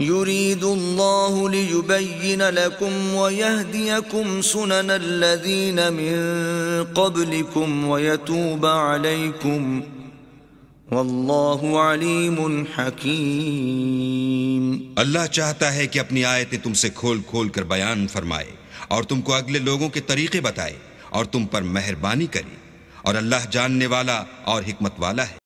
يريد الله ليبين لكم ويهديكم سنن الذين من قبلكم ويتوب عليكم واللہ علیم حکیم اللہ چاہتا ہے کہ اپنی آیتیں تم سے کھول کھول کر بیان فرمائے اور تم کو اگلے لوگوں کے طریقے بتائے اور تم پر مہربانی کرے اور اللہ جاننے والا اور حکمت والا ہے